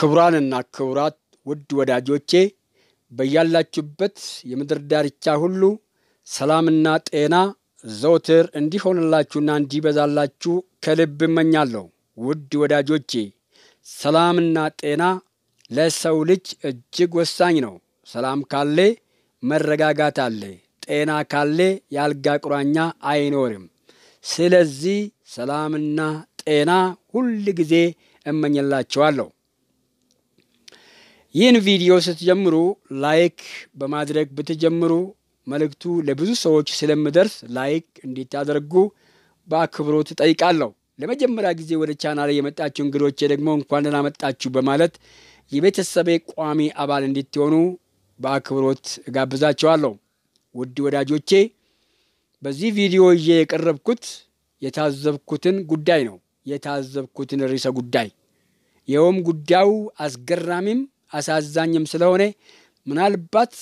ክቡራንና ክቡራት ውድ ወዳጆቼ በያላችሁበት የምድር ዳርቻ ሁሉ ሰላምና ጤና ዘውትር እንዲሆንላችሁና እንዲበዛላችሁ ከልብ እመኛለሁ። ውድ ወዳጆቼ ሰላምና ጤና ለሰው ልጅ እጅግ ወሳኝ ነው። ሰላም ካለ መረጋጋት አለ። ጤና ካለ የአልጋ ቁራኛ አይኖርም። ስለዚህ ሰላምና ጤና ሁል ጊዜ እመኝላችኋለሁ። ይህን ቪዲዮ ስትጀምሩ ላይክ በማድረግ ብትጀምሩ መልእክቱ ለብዙ ሰዎች ስለምደርስ ላይክ እንዲታደርጉ በአክብሮት ጠይቃለሁ። ለመጀመሪያ ጊዜ ወደ ቻናል የመጣችሁ እንግዶቼ ደግሞ እንኳን ደህና መጣችሁ በማለት የቤተሰቤ ቋሚ አባል እንድትሆኑ በአክብሮት እጋብዛችኋለሁ። ውድ ወዳጆቼ በዚህ ቪዲዮ ይዤ የቀረብኩት የታዘብኩትን ጉዳይ ነው። የታዘብኩትን ርዕሰ ጉዳይ ይኸውም ጉዳዩ አስገራሚም አሳዛኝም ስለሆነ ምናልባት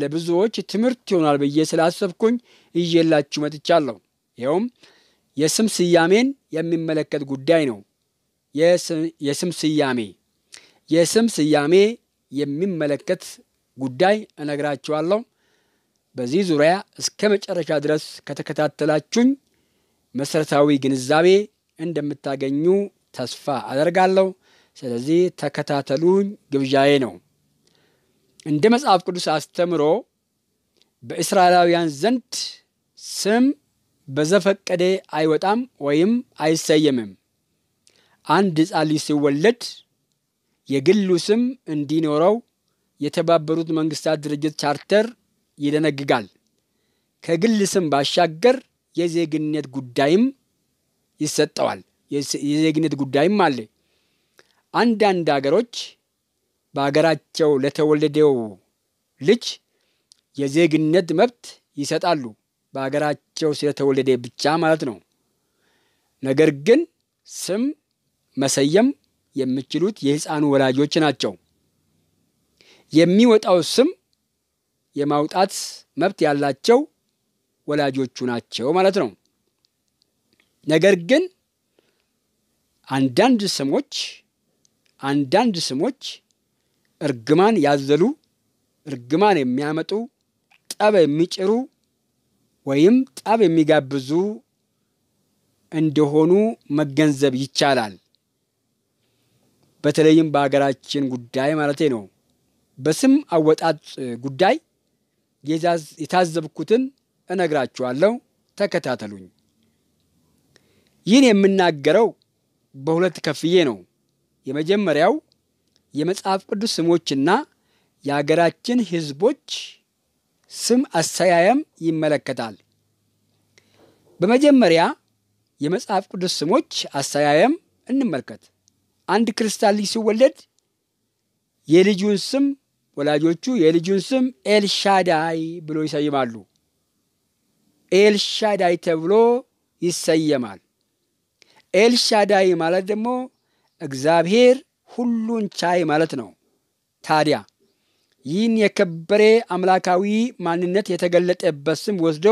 ለብዙዎች ትምህርት ይሆናል ብዬ ስላሰብኩኝ እየላችሁ መጥቻለሁ። ይኸውም የስም ስያሜን የሚመለከት ጉዳይ ነው። የስም ስያሜ የስም ስያሜ የሚመለከት ጉዳይ እነግራችኋለሁ። በዚህ ዙሪያ እስከ መጨረሻ ድረስ ከተከታተላችሁኝ መሠረታዊ ግንዛቤ እንደምታገኙ ተስፋ አደርጋለሁ። ስለዚህ ተከታተሉኝ ግብዣዬ ነው። እንደ መጽሐፍ ቅዱስ አስተምሮ በእስራኤላውያን ዘንድ ስም በዘፈቀደ አይወጣም ወይም አይሰየምም። አንድ ሕፃን ልጅ ሲወለድ የግሉ ስም እንዲኖረው የተባበሩት መንግስታት ድርጅት ቻርተር ይደነግጋል። ከግል ስም ባሻገር የዜግነት ጉዳይም ይሰጠዋል። የዜግነት ጉዳይም አለ። አንዳንድ አገሮች በአገራቸው ለተወለደው ልጅ የዜግነት መብት ይሰጣሉ። በአገራቸው ስለተወለደ ብቻ ማለት ነው። ነገር ግን ስም መሰየም የሚችሉት የሕፃኑ ወላጆች ናቸው። የሚወጣው ስም የማውጣት መብት ያላቸው ወላጆቹ ናቸው ማለት ነው። ነገር ግን አንዳንድ ስሞች አንዳንድ ስሞች እርግማን ያዘሉ፣ እርግማን የሚያመጡ፣ ጠብ የሚጭሩ ወይም ጠብ የሚጋብዙ እንደሆኑ መገንዘብ ይቻላል። በተለይም በሀገራችን ጉዳይ ማለቴ ነው። በስም አወጣጥ ጉዳይ የታዘብኩትን እነግራችኋለሁ። ተከታተሉኝ። ይህን የምናገረው በሁለት ከፍዬ ነው። የመጀመሪያው የመጽሐፍ ቅዱስ ስሞችና የአገራችን ሕዝቦች ስም አሰያየም ይመለከታል። በመጀመሪያ የመጽሐፍ ቅዱስ ስሞች አሰያየም እንመልከት። አንድ ክርስቲያን ልጅ ሲወለድ የልጁን ስም ወላጆቹ የልጁን ስም ኤልሻዳይ ብሎ ይሰይማሉ። ኤልሻዳይ ተብሎ ይሰየማል። ኤልሻዳይ ማለት ደግሞ እግዚአብሔር ሁሉን ቻይ ማለት ነው። ታዲያ ይህን የከበረ አምላካዊ ማንነት የተገለጠበት ስም ወስዶ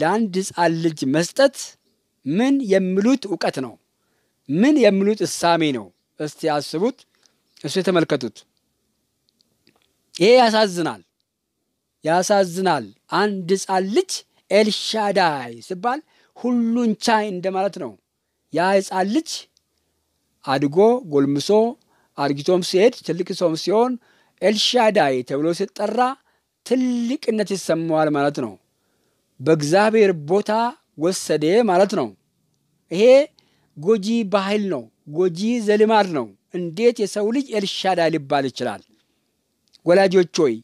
ለአንድ ሕፃን ልጅ መስጠት ምን የሚሉት እውቀት ነው? ምን የሚሉት እሳሜ ነው? እስቲ አስቡት፣ እሱ የተመልከቱት። ይሄ ያሳዝናል፣ ያሳዝናል። አንድ ሕፃን ልጅ ኤልሻዳይ ሲባል ሁሉን ቻይ እንደማለት ነው። ያ ሕፃን ልጅ አድጎ ጎልምሶ አርጊቶም ሲሄድ ትልቅ ሰውም ሲሆን ኤልሻዳይ ተብሎ ሲጠራ ትልቅነት ይሰማዋል ማለት ነው። በእግዚአብሔር ቦታ ወሰደ ማለት ነው። ይሄ ጎጂ ባህል ነው፣ ጎጂ ዘልማድ ነው። እንዴት የሰው ልጅ ኤልሻዳይ ሊባል ይችላል? ወላጆች ሆይ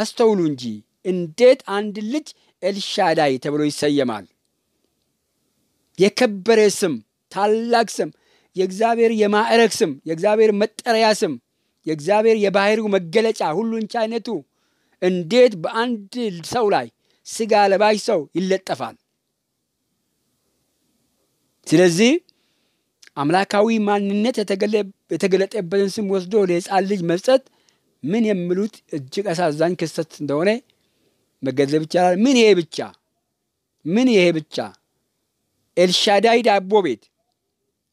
አስተውሉ እንጂ እንዴት አንድ ልጅ ኤልሻዳይ ተብሎ ይሰየማል? የከበረ ስም ታላቅ ስም የእግዚአብሔር የማዕረግ ስም፣ የእግዚአብሔር መጠሪያ ስም፣ የእግዚአብሔር የባህሪው መገለጫ፣ ሁሉን ቻይነቱ እንዴት በአንድ ሰው ላይ ስጋ ለባሽ ሰው ይለጠፋል? ስለዚህ አምላካዊ ማንነት የተገለጠበትን ስም ወስዶ ለህፃን ልጅ መስጠት ምን የሚሉት እጅግ አሳዛኝ ክስተት እንደሆነ መገንዘብ ይቻላል። ምን ይሄ ብቻ ምን ይሄ ብቻ ኤልሻዳይ ዳቦ ቤት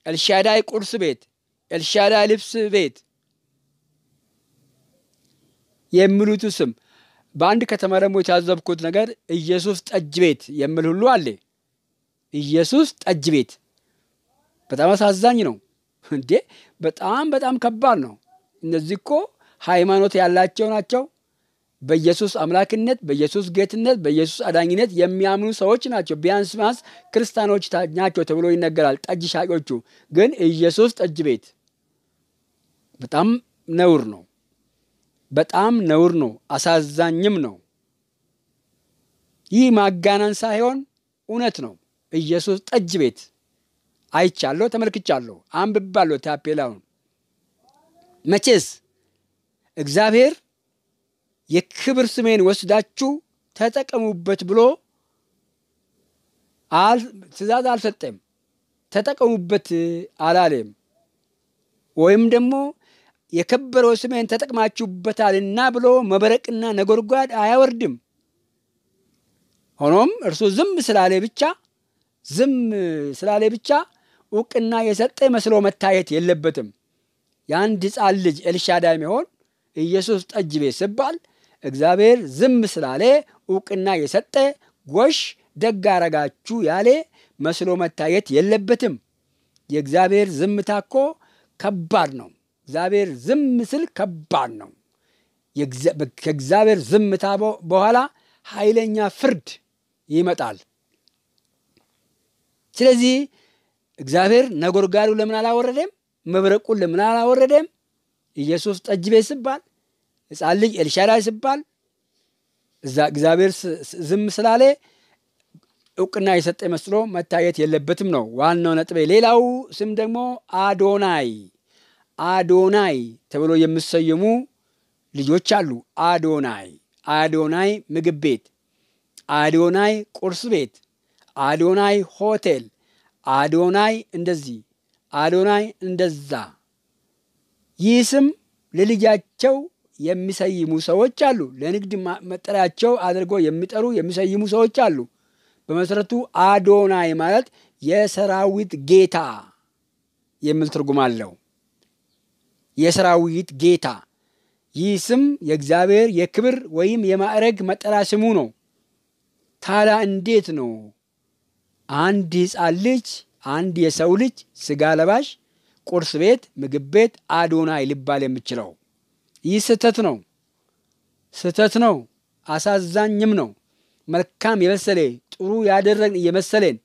ኤልሻዳይ ቁርስ ቤት፣ ኤልሻዳይ ልብስ ቤት የሚሉት ስም በአንድ ከተማ ደግሞ የታዘብኩት ነገር ኢየሱስ ጠጅ ቤት የሚል ሁሉ አለ። ኢየሱስ ጠጅ ቤት በጣም አሳዛኝ ነው እንዴ! በጣም በጣም ከባድ ነው። እነዚህ እኮ ሃይማኖት ያላቸው ናቸው። በኢየሱስ አምላክነት፣ በኢየሱስ ጌትነት፣ በኢየሱስ አዳኝነት የሚያምኑ ሰዎች ናቸው። ቢያንስ ቢያንስ ክርስቲያኖች ናቸው ተብሎ ይነገራል። ጠጅ ሻጮቹ ግን ኢየሱስ ጠጅ ቤት በጣም ነውር ነው። በጣም ነውር ነው። አሳዛኝም ነው። ይህ ማጋነን ሳይሆን እውነት ነው። ኢየሱስ ጠጅ ቤት አይቻለሁ፣ ተመልክቻለሁ፣ አንብባለሁ ታፔላውን መቼስ እግዚአብሔር የክብር ስሜን ወስዳችሁ ተጠቀሙበት ብሎ ትእዛዝ አልሰጠም። ተጠቀሙበት አላለም። ወይም ደግሞ የከበረው ስሜን ተጠቅማችሁበታልና ብሎ መብረቅና ነጎድጓድ አያወርድም። ሆኖም እርሱ ዝም ስላለ ብቻ ዝም ስላለ ብቻ እውቅና የሰጠ መስሎ መታየት የለበትም። የአንድ ሕፃን ልጅ ኤልሻዳይ የሚሆን ኢየሱስ ጠጅ ቤት ሲባል እግዚአብሔር ዝም ስላለ እውቅና የሰጠ ጎሽ ደግ አረጋችሁ ያለ መስሎ መታየት የለበትም። የእግዚአብሔር ዝምታ እኮ ከባድ ነው። እግዚአብሔር ዝም ስል ከባድ ነው። ከእግዚአብሔር ዝምታ በኋላ ኃይለኛ ፍርድ ይመጣል። ስለዚህ እግዚአብሔር ነጎድጓዱ ለምን አላወረደም? መብረቁን ለምን አላወረደም? ኢየሱስ ጠጅ ቤት ሲባል ህፃን ልጅ ኤልሻዳይ ሲባል እዛ እግዚአብሔር ዝም ስላለ እውቅና የሰጠ መስሎ መታየት የለበትም ነው ዋናው ነጥቤ። ሌላው ስም ደግሞ አዶናይ አዶናይ ተብሎ የሚሰየሙ ልጆች አሉ። አዶናይ አዶናይ ምግብ ቤት፣ አዶናይ ቁርስ ቤት፣ አዶናይ ሆቴል፣ አዶናይ እንደዚህ፣ አዶናይ እንደዛ። ይህ ስም ለልጃቸው የሚሰይሙ ሰዎች አሉ። ለንግድ መጠሪያቸው አድርጎ የሚጠሩ የሚሰይሙ ሰዎች አሉ። በመሰረቱ አዶናይ ማለት የሰራዊት ጌታ የሚል ትርጉም አለው። የሰራዊት ጌታ ይህ ስም የእግዚአብሔር የክብር ወይም የማዕረግ መጠሪያ ስሙ ነው። ታዲያ እንዴት ነው አንድ ሕፃን ልጅ አንድ የሰው ልጅ ስጋ ለባሽ ቁርስ ቤት፣ ምግብ ቤት አዶናይ ሊባል የሚችለው? ይህ ስህተት ነው፣ ስህተት ነው፣ አሳዛኝም ነው። መልካም የመሰለ ጥሩ ያደረግን እየመሰለን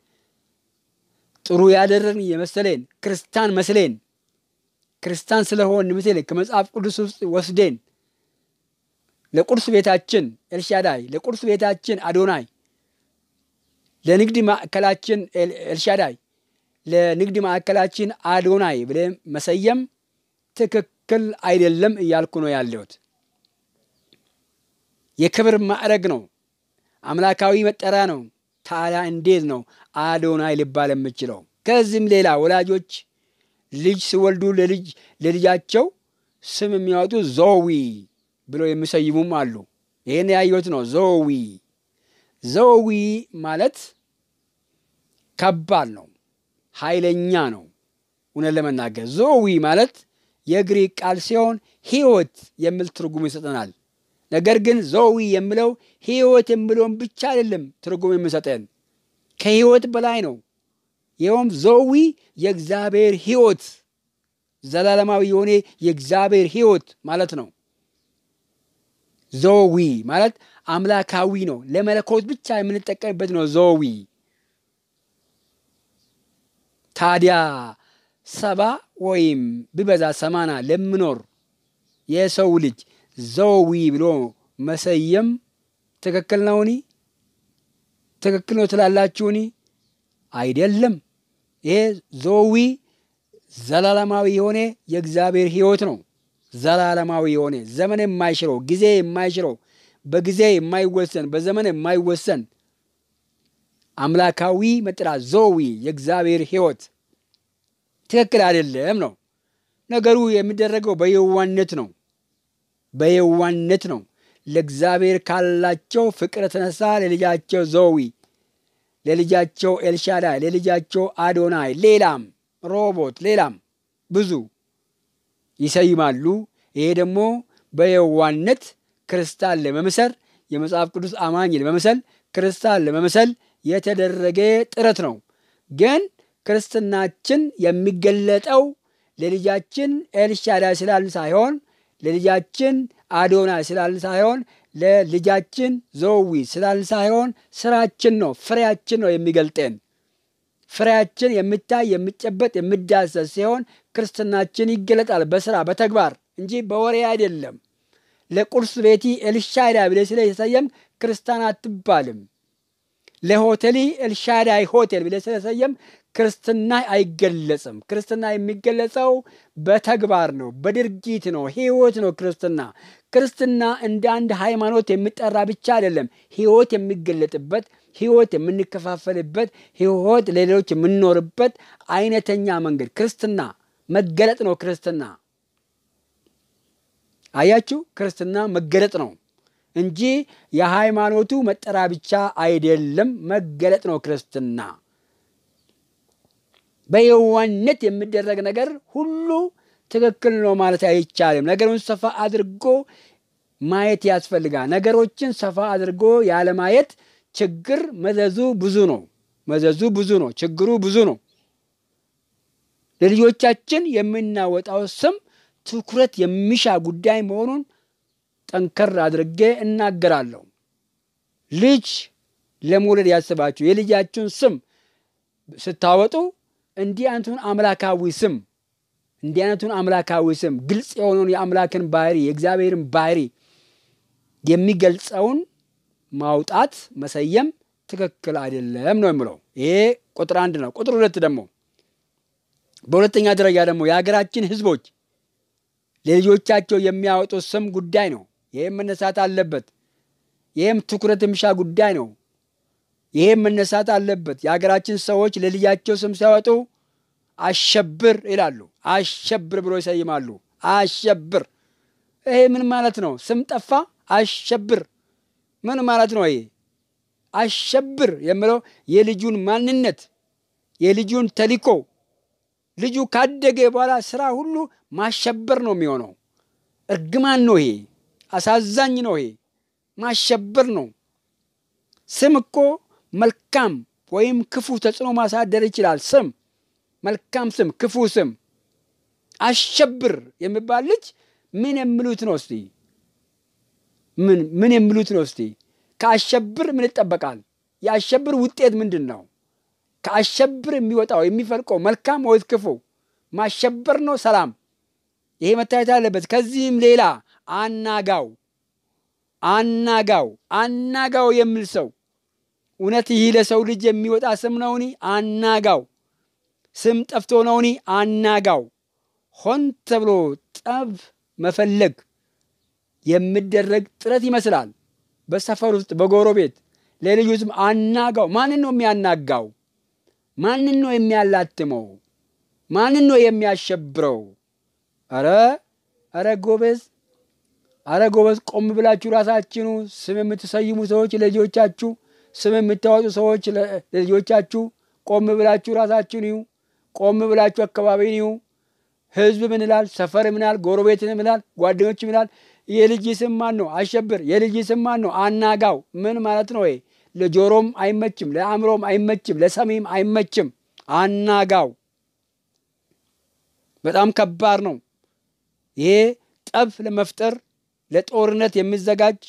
ጥሩ ያደረግን እየመሰለን ክርስታን መስሌን ክርስታን ስለሆን ምስል ከመጽሐፍ ቅዱስ ውስጥ ወስደን ለቁርስ ቤታችን ኤልሻዳይ፣ ለቁርስ ቤታችን አዶናይ፣ ለንግድ ማዕከላችን ኤልሻዳይ፣ ለንግድ ማዕከላችን አዶናይ ብለን መሰየም ትክክል ትክክል አይደለም እያልኩ ነው ያለሁት። የክብር ማዕረግ ነው፣ አምላካዊ መጠሪያ ነው። ታዲያ እንዴት ነው አዶናይ ልባል የምችለው? ከዚህም ሌላ ወላጆች ልጅ ሲወልዱ ለልጅ ለልጃቸው ስም የሚያወጡ ዞዊ ብለው የሚሰይሙም አሉ። ይህን ያየሁት ነው። ዞዊ ዞዊ ማለት ከባድ ነው፣ ኃይለኛ ነው። እውነት ለመናገር ዞዊ ማለት የግሪክ ቃል ሲሆን ሕይወት የሚል ትርጉም ይሰጠናል። ነገር ግን ዞዊ የሚለው ሕይወት የሚለውን ብቻ አይደለም ትርጉም የሚሰጠን ከሕይወት በላይ ነው። ይኸውም ዞዊ የእግዚአብሔር ሕይወት ዘላለማዊ የሆነ የእግዚአብሔር ሕይወት ማለት ነው። ዞዊ ማለት አምላካዊ ነው። ለመለኮት ብቻ የምንጠቀምበት ነው። ዞዊ ታዲያ ሰባ ወይም ብበዛ ሰማና ለምኖር የሰው ልጅ ዘዊ ብሎ መሰየም ትክክል ነውኒ? ትክክል ነው ትላላችሁኒ? አይደለም። ይሄ ዘዊ ዘላለማዊ የሆነ የእግዚአብሔር ሕይወት ነው። ዘላለማዊ የሆነ ዘመን የማይሽረው ጊዜ የማይሽረው በጊዜ የማይወሰን በዘመን የማይወሰን አምላካዊ መጠሪያ ዘዊ የእግዚአብሔር ሕይወት ትክክል አይደለም ነው። ነገሩ የሚደረገው በየዋነት ነው። በየዋነት ነው። ለእግዚአብሔር ካላቸው ፍቅር የተነሳ ለልጃቸው ዘዊ፣ ለልጃቸው ኤልሻዳይ፣ ለልጃቸው አዶናይ፣ ሌላም ሮቦት፣ ሌላም ብዙ ይሰይማሉ። ይሄ ደግሞ በየዋነት ክርስታን ለመምሰል የመጽሐፍ ቅዱስ አማኝ ለመምሰል ክርስታን ለመምሰል የተደረገ ጥረት ነው ግን ክርስትናችን የሚገለጠው ለልጃችን ኤልሻዳይ ስላልን ሳይሆን ለልጃችን አዶና ስላልን ሳይሆን ለልጃችን ዘዊ ስላልን ሳይሆን ስራችን ነው፣ ፍሬያችን ነው የሚገልጠን። ፍሬያችን የምታይ የምጨበጥ የምዳሰስ ሲሆን ክርስትናችን ይገለጣል በስራ በተግባር እንጂ በወሬ አይደለም። ለቁርስ ቤቲ ኤልሻዳይ ብለህ ስለተሰየም ክርስቲያን አትባልም። ለሆቴሊ ኤልሻዳይ ሆቴል ብለህ ስለተሰየም ክርስትና አይገለጽም። ክርስትና የሚገለጸው በተግባር ነው፣ በድርጊት ነው፣ ህይወት ነው። ክርስትና ክርስትና እንደ አንድ ሃይማኖት የሚጠራ ብቻ አይደለም። ህይወት የሚገለጥበት፣ ህይወት የምንከፋፈልበት፣ ህይወት ለሌሎች የምንኖርበት አይነተኛ መንገድ ክርስትና መገለጥ ነው። ክርስትና አያችሁ፣ ክርስትና መገለጥ ነው እንጂ የሃይማኖቱ መጠራ ብቻ አይደለም። መገለጥ ነው ክርስትና። በየዋነት የሚደረግ ነገር ሁሉ ትክክል ነው ማለት አይቻልም። ነገሩን ሰፋ አድርጎ ማየት ያስፈልጋል። ነገሮችን ሰፋ አድርጎ ያለማየት ችግር መዘዙ ብዙ ነው። መዘዙ ብዙ ነው። ችግሩ ብዙ ነው። ለልጆቻችን የምናወጣው ስም ትኩረት የሚሻ ጉዳይ መሆኑን ጠንከር አድርጌ እናገራለሁ። ልጅ ለመውለድ ያስባችሁ የልጃችሁን ስም ስታወጡ እንዲህ አይነቱን አምላካዊ ስም እንዲህ አይነቱን አምላካዊ ስም ግልጽ የሆነውን የአምላክን ባህሪ የእግዚአብሔርን ባህሪ የሚገልጸውን ማውጣት መሰየም ትክክል አይደለም ነው የምለው። ይሄ ቁጥር አንድ ነው። ቁጥር ሁለት ደግሞ በሁለተኛ ደረጃ ደግሞ የሀገራችን ህዝቦች ለልጆቻቸው የሚያወጡት ስም ጉዳይ ነው። ይህም መነሳት አለበት። ይህም ትኩረት የሚሻ ጉዳይ ነው። ይሄም መነሳት አለበት። የሀገራችን ሰዎች ለልጃቸው ስም ሲያወጡ አሸብር ይላሉ። አሸብር ብሎ ይሰይማሉ። አሸብር ይሄ ምን ማለት ነው? ስም ጠፋ አሸብር ምን ማለት ነው? ይሄ አሸብር የምለው የልጁን ማንነት የልጁን ተልእኮ ልጁ ካደገ በኋላ ስራ ሁሉ ማሸበር ነው የሚሆነው። እርግማን ነው ይሄ፣ አሳዛኝ ነው ይሄ፣ ማሸበር ነው ስም እኮ መልካም ወይም ክፉ ተጽዕኖ ማሳደር ይችላል። ስም፣ መልካም ስም፣ ክፉ ስም። አሸብር የሚባል ልጅ ምን የሚሉት ነው እስቲ? ምን ምን የሚሉት ነው እስቲ? ከአሸብር ምን ይጠበቃል? የአሸብር ውጤት ምንድን ነው? ከአሸብር የሚወጣው የሚፈልቀው መልካም ወይስ ክፉ? ማሸበር ነው ሰላም። ይሄ መታየት አለበት። ከዚህም ሌላ አናጋው አናጋው አናጋው የሚል ሰው እውነት ይህ ለሰው ልጅ የሚወጣ ስም ነውኒ? አናጋው። ስም ጠፍቶ ነውኒ? አናጋው። ሆን ተብሎ ጠብ መፈለግ የሚደረግ ጥረት ይመስላል። በሰፈር ውስጥ፣ በጎረቤት ስም አናጋው። ማንን ነው የሚያናጋው? ማንን ነው የሚያላትመው? ማንን ነው የሚያሸብረው? አረ አረ ጎበዝ አረ ጎበዝ፣ ቆም ብላችሁ ራሳችኑ ስም የምትሰይሙ ሰዎች ለልጆቻችሁ ስም የምታወጡ ሰዎች ለልጆቻችሁ ቆም ብላችሁ ራሳችሁን ይሁ፣ ቆም ብላችሁ አካባቢን ይሁ። ህዝብ ምን ይላል? ሰፈር ምን ይላል? ጎረቤትን ምን ይላል? ጓደኞች ምን ይላል? የልጅ ስም ማን ነው? አሸብር። የልጅ ስም ማን ነው? አናጋው። ምን ማለት ነው? ወይ ለጆሮም አይመችም፣ ለአእምሮም አይመችም፣ ለሰሚም አይመችም። አናጋው በጣም ከባድ ነው። ይሄ ጠብ ለመፍጠር ለጦርነት የሚዘጋጅ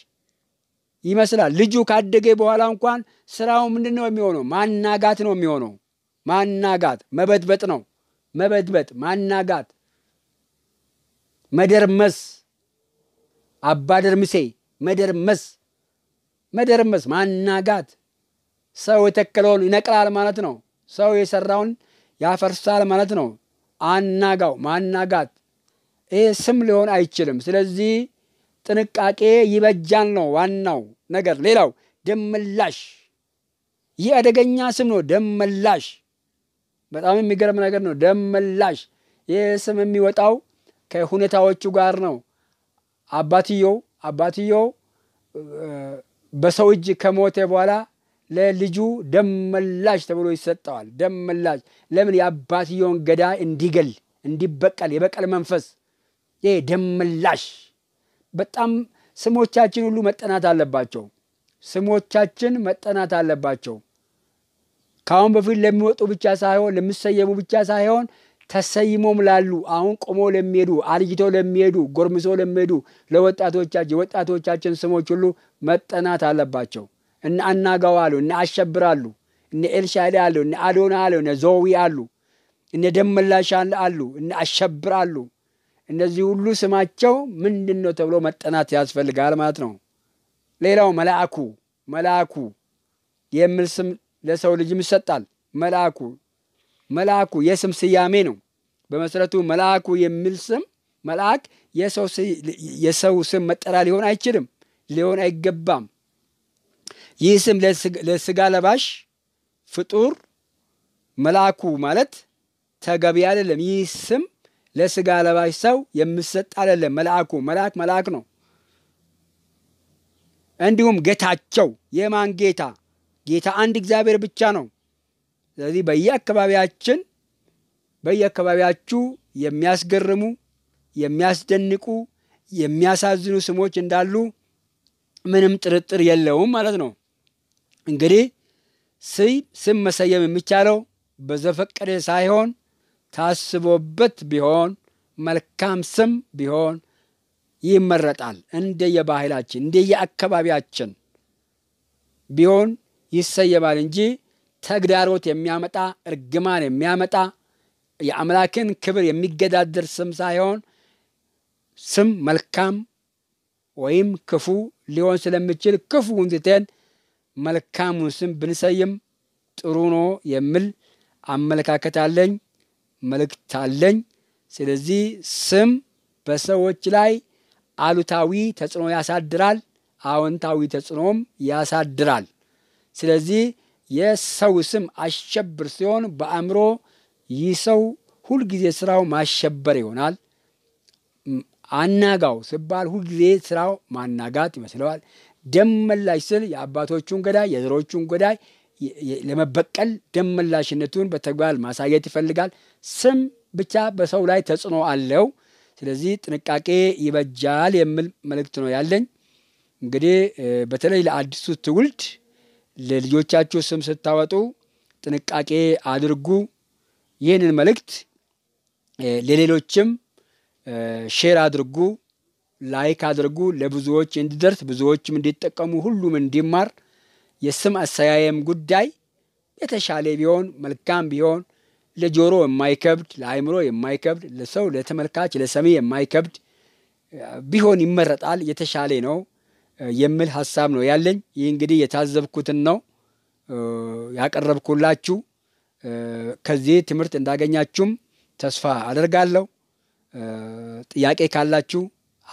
ይመስላል። ልጁ ካደገ በኋላ እንኳን ስራው ምንድን ነው የሚሆነው? ማናጋት ነው የሚሆነው። ማናጋት መበጥበጥ ነው። መበጥበጥ፣ ማናጋት፣ መደርመስ፣ አባደርምሴ፣ መደርመስ፣ መደርመስ፣ ማናጋት። ሰው የተከለውን ይነቅላል ማለት ነው። ሰው የሰራውን ያፈርሳል ማለት ነው። አናጋው፣ ማናጋት። ይህ ስም ሊሆን አይችልም። ስለዚህ ጥንቃቄ ይበጃል ነው ዋናው ነገር። ሌላው ደም ይህ አደገኛ ስም ነው። ደም በጣም የሚገርም ነገር ነው። ደመላሽ ይህ ስም የሚወጣው ከሁኔታዎቹ ጋር ነው። አባትየው አባትየው በሰው እጅ ከሞተ በኋላ ለልጁ ደመላሽ ተብሎ ይሰጠዋል። ደመላሽ ለምን? የአባትየውን ገዳ እንዲገል እንዲበቀል፣ የበቀል መንፈስ ይህ ደመላሽ በጣም ስሞቻችን ሁሉ መጠናት አለባቸው። ስሞቻችን መጠናት አለባቸው። ከአሁን በፊት ለሚወጡ ብቻ ሳይሆን ለሚሰየሙ ብቻ ሳይሆን ተሰይሞም ላሉ አሁን ቆሞ ለሚሄዱ አርጅቶ ለሚሄዱ ጎርምሶ ለሚሄዱ ለወጣቶቻችን የወጣቶቻችን ስሞች ሁሉ መጠናት አለባቸው። እነ አናጋው አሉ፣ እነ አሸብር አሉ፣ እነ ኤልሻዳ አሉ፣ እነ አዶና አሉ፣ እነ ዞዊ አሉ፣ እነ ደመላሻ አሉ፣ እነ አሸብር አሉ። እነዚህ ሁሉ ስማቸው ምንድን ነው ተብሎ መጠናት ያስፈልጋል ማለት ነው። ሌላው መልአኩ መልአኩ የሚል ስም ለሰው ልጅም ይሰጣል። መልአኩ መልአኩ የስም ስያሜ ነው። በመሰረቱ መልአኩ የሚል ስም መልአክ የሰው ስም መጠሪያ ሊሆን አይችልም፣ ሊሆን አይገባም። ይህ ስም ለስጋ ለባሽ ፍጡር መልአኩ ማለት ተገቢ አይደለም። ይህ ስም ለስጋ ለባሽ ሰው የምሰጥ አይደለም። መልአኩ መልአክ መልአክ ነው። እንዲሁም ጌታቸው የማን ጌታ? ጌታ አንድ እግዚአብሔር ብቻ ነው። ስለዚህ በየአካባቢያችን በየአካባቢያችሁ የሚያስገርሙ የሚያስደንቁ የሚያሳዝኑ ስሞች እንዳሉ ምንም ጥርጥር የለውም ማለት ነው። እንግዲህ ስም መሰየም የሚቻለው በዘፈቀደ ሳይሆን ታስቦበት ቢሆን መልካም ስም ቢሆን ይመረጣል። እንደ የባህላችን እንደ የአካባቢያችን ቢሆን ይሰየማል እንጂ ተግዳሮት የሚያመጣ እርግማን የሚያመጣ የአምላክን ክብር የሚገዳደር ስም ሳይሆን ስም መልካም ወይም ክፉ ሊሆን ስለሚችል ክፉውን ትተን መልካሙን ስም ብንሰይም ጥሩ ነው የሚል አመለካከት አለኝ። መልእክት አለኝ። ስለዚህ ስም በሰዎች ላይ አሉታዊ ተጽዕኖ ያሳድራል፣ አዎንታዊ ተጽዕኖም ያሳድራል። ስለዚህ የሰው ስም አሸብር ሲሆን በአእምሮ ይህ ሰው ሁልጊዜ ስራው ማሸበር ይሆናል። አናጋው ስባል ሁልጊዜ ስራው ማናጋት ይመስለዋል። ደመላሽ ስል የአባቶቹን ገዳይ የዘሮቹን ገዳይ ለመበቀል ደመላሽነቱን በተግባር ማሳየት ይፈልጋል። ስም ብቻ በሰው ላይ ተጽዕኖ አለው። ስለዚህ ጥንቃቄ ይበጃል የሚል መልእክት ነው ያለኝ። እንግዲህ በተለይ ለአዲሱ ትውልድ ለልጆቻችሁ ስም ስታወጡ ጥንቃቄ አድርጉ። ይህንን መልእክት ለሌሎችም ሼር አድርጉ፣ ላይክ አድርጉ። ለብዙዎች እንዲደርስ ብዙዎችም እንዲጠቀሙ ሁሉም እንዲማር የስም አሰያየም ጉዳይ የተሻለ ቢሆን መልካም ቢሆን ለጆሮ የማይከብድ ለአይምሮ የማይከብድ ለሰው ለተመልካች ለሰሚ የማይከብድ ቢሆን ይመረጣል፣ የተሻለ ነው የሚል ሀሳብ ነው ያለኝ። ይህ እንግዲህ የታዘብኩትን ነው ያቀረብኩላችሁ። ከዚህ ትምህርት እንዳገኛችሁም ተስፋ አደርጋለሁ። ጥያቄ ካላችሁ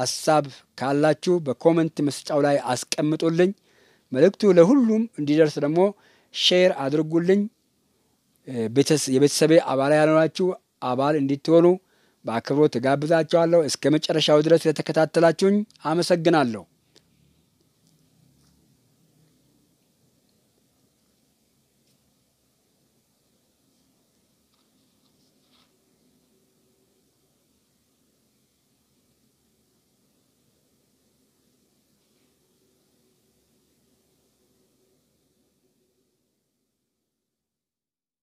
ሀሳብ ካላችሁ በኮመንት መስጫው ላይ አስቀምጡልኝ። መልእክቱ ለሁሉም እንዲደርስ ደግሞ ሼር አድርጉልኝ። የቤተሰቤ አባል ያልሆናችሁ አባል እንድትሆኑ በአክብሮት እጋብዛችኋለሁ። እስከ መጨረሻው ድረስ ለተከታተላችሁኝ አመሰግናለሁ።